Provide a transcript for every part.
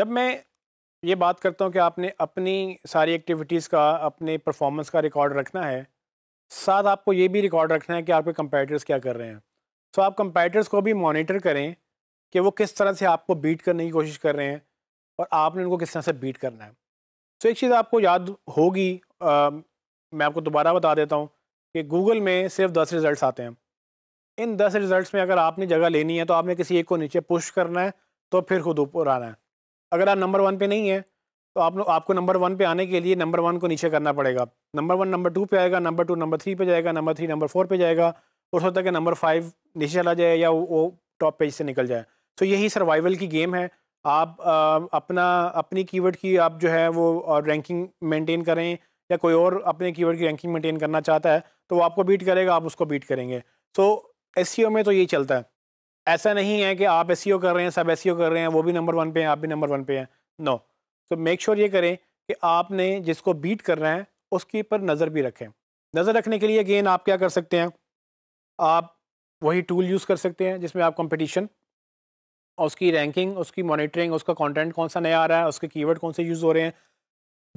जब मैं ये बात करता हूँ कि आपने अपनी सारी एक्टिविटीज़ का अपने परफॉर्मेंस का रिकॉर्ड रखना है साथ आपको ये भी रिकॉर्ड रखना है कि आपके कंपेटर्स क्या कर रहे हैं सो तो आप कंपेटर्स को भी मॉनिटर करें कि वो किस तरह से आपको बीट करने की कोशिश कर रहे हैं और आपने उनको किस तरह से बीट करना है सो तो एक चीज़ आपको याद होगी मैं आपको दोबारा बता देता हूँ कि गूगल में सिर्फ दस रिज़ल्ट आते हैं इन दस रिज़ल्ट में अगर आपने जगह लेनी है तो आपने किसी एक को नीचे पुश करना है तो फिर खुद ऊपर आना है अगर आप नंबर वन पे नहीं है तो आप आपको नंबर वन पे आने के लिए नंबर वन को नीचे करना पड़ेगा नंबर वन नंबर टू पे आएगा नंबर टू नंबर थ्री पे जाएगा नंबर थ्री नंबर फोर पे जाएगा तो हो सकता है कि नंबर फाइव नीचे चला जाए या वो टॉप पेज से निकल जाए तो यही सर्वाइवल की गेम है आप आ, अपना अपनी कीवर्ड की आप जो है वो रैंकिंग मेंटेन करें या कोई और अपने कीवर्ड की रैंकिंग मेंटेन करना चाहता है तो वो आपको बीट करेगा आप उसको बीट करेंगे तो so, एस में तो यही चलता है ऐसा नहीं है कि आप एस e कर रहे हैं सब एस e कर रहे हैं वो भी नंबर वन पे हैं आप भी नंबर वन पे हैं नो तो मेक श्योर ये करें कि आपने जिसको बीट कर रहे हैं उसके ऊपर नज़र भी रखें नज़र रखने के लिए गेन आप क्या कर सकते हैं आप वही टूल यूज़ कर सकते हैं जिसमें आप कंपटीशन उसकी रैंकिंग उसकी मॉनिटरिंग उसका कंटेंट कौन सा नया आ रहा है उसके कीवर्ड कौन से यूज़ हो रहे हैं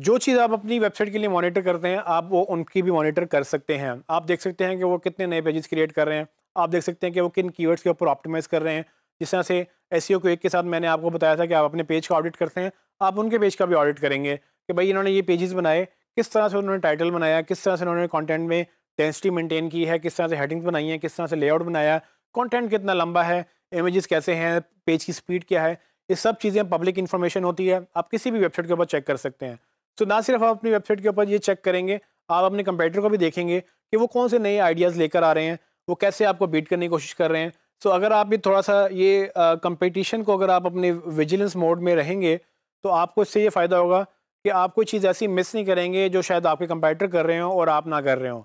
जो चीज़ आप अपनी वेबसाइट के लिए मॉनिटर करते हैं आप वो उनकी भी मॉनिटर कर सकते हैं आप देख सकते हैं कि वो कितने नए पेजेस क्रिएट कर रहे हैं आप देख सकते हैं कि वो किन कीवर्ड्स के ऊपर ऑप्टिमाइज़ कर रहे हैं जिस तरह से एस e को एक के साथ मैंने आपको बताया था कि आप अपने पेज का ऑडिट करते हैं आप उनके पेज का भी ऑडिट करेंगे कि भाई इन्होंने ये पेजेस बनाए किस तरह से उन्होंने टाइटल बनाया किस तरह से उन्होंने कंटेंट में डेंसिटी मेंटेन की है किस तरह से हेडिंग्स बनाई हैं किस तरह से लेआउट बनाया कंटेंट कितना लंबा है इमेजेस कैसे हैं पेज की स्पीड क्या है ये सब चीज़ें पब्लिक इन्फॉर्मेशन होती है आप किसी भी वेबसाइट के ऊपर चेक कर सकते हैं तो ना सिर्फ आप अपनी वेबसाइट के ऊपर ये चेक करेंगे आप अपने कंप्यूटर को भी देखेंगे कि वो कौन से नए आइडियाज़ लेकर आ रहे हैं वो कैसे आपको बीट करने की कोशिश कर रहे हैं सो अगर आप ये थोड़ा सा ये कंपटीशन को अगर आप अपने विजिलेंस मोड में रहेंगे तो आपको इससे ये फ़ायदा होगा कि आप कोई चीज़ ऐसी मिस नहीं करेंगे जो शायद आपके कंपेटर कर रहे हों और आप ना कर रहे हों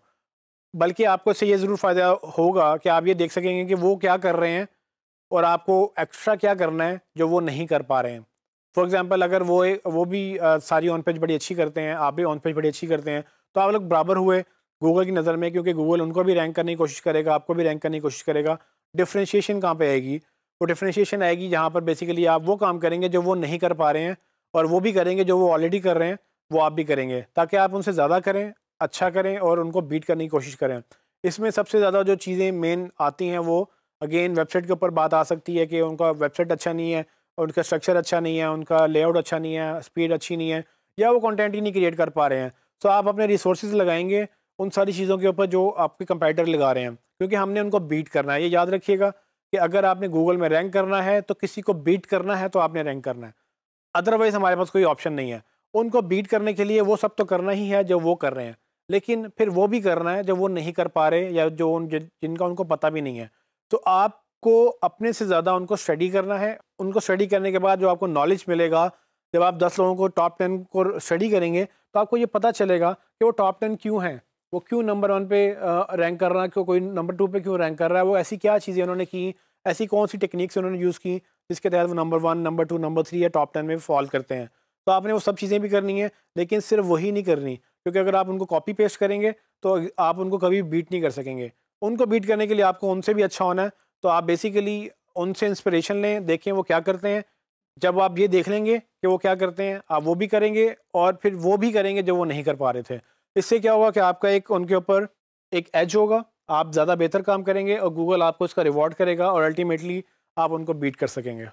बल्कि आपको इससे ये ज़रूर फ़ायदा होगा कि आप ये देख सकेंगे कि वो क्या कर रहे हैं और आपको एक्स्ट्रा क्या करना है जो वो नहीं कर पा रहे हैं फॉर एग्ज़ाम्पल अगर वो वो भी सारी ऑन पेज बड़ी अच्छी करते हैं आप भी ऑन पेज बड़ी अच्छी करते हैं तो आप लोग बराबर हुए गूगल की नज़र में क्योंकि गूगल उनको भी रैंक करने की कोशिश करेगा आपको भी रैंक करने की कोशिश करेगा डिफ्रेंशिएशन कहाँ पे आएगी वो डिफ्रेंशिएशन आएगी जहाँ पर बेसिकली आप वो काम करेंगे जो वो नहीं कर पा रहे हैं और वो भी करेंगे जो वो ऑलरेडी कर रहे हैं वो आप भी करेंगे ताकि आप उनसे ज़्यादा करें अच्छा करें और उनको बीट करने की कोशिश करें इसमें सबसे ज़्यादा जो चीज़ें मेन आती हैं वो अगेन वेबसाइट के ऊपर बात आ सकती है कि उनका वेबसाइट अच्छा नहीं है उनका स्ट्रक्चर अच्छा नहीं है उनका लेआउट अच्छा नहीं है स्पीड अच्छी नहीं है या वो कंटेंट ही नहीं क्रिएट कर पा रहे हैं तो आप अपने रिसोर्सेज लगाएंगे उन सारी चीज़ों के ऊपर जो आपके कंपेटर लगा रहे हैं क्योंकि हमने उनको बीट करना है ये याद रखिएगा कि अगर आपने गूगल में रैंक करना है तो किसी को बीट करना है तो आपने रैंक करना है अदरवाइज़ हमारे पास कोई ऑप्शन नहीं है उनको बीट करने के लिए वो सब तो करना ही है जो वो कर रहे हैं लेकिन फिर वो भी करना है जो वो नहीं कर पा रहे या जो उन जिनका उनको पता भी नहीं है तो आपको अपने से ज़्यादा उनको स्टडी करना है उनको स्टडी करने के बाद जो आपको नॉलेज मिलेगा जब आप दस लोगों को टॉप टेन को स्टडी करेंगे तो आपको ये पता चलेगा कि वो टॉप टेन क्यों हैं वो क्यों नंबर वन पे रैंक कर रहा है क्यों कोई नंबर टू पे क्यों रैंक कर रहा है वो ऐसी क्या चीज़ें उन्होंने की ऐसी कौन सी टेक्निक्स उन्होंने यूज़ की जिसके तहत वो number one number two number three या टॉप टेन में फॉल करते हैं तो आपने वो सब चीज़ें भी करनी है लेकिन सिर्फ वही नहीं करनी क्योंकि अगर आप उनको कॉपी पेस्ट करेंगे तो आप उनको कभी बीट नहीं कर सकेंगे उनको बीट करने के लिए आपको उनसे भी अच्छा होना है तो आप बेसिकली उनसे इंस्परेशन लें देखें वो क्या करते हैं जब आप ये देख लेंगे कि वो क्या करते हैं आप वो भी करेंगे और फिर वो भी करेंगे जो वो नहीं कर पा रहे थे इससे क्या होगा कि आपका एक उनके ऊपर एक एज होगा आप ज़्यादा बेहतर काम करेंगे और गूगल आपको इसका रिवॉर्ड करेगा और अल्टीमेटली आप उनको बीट कर सकेंगे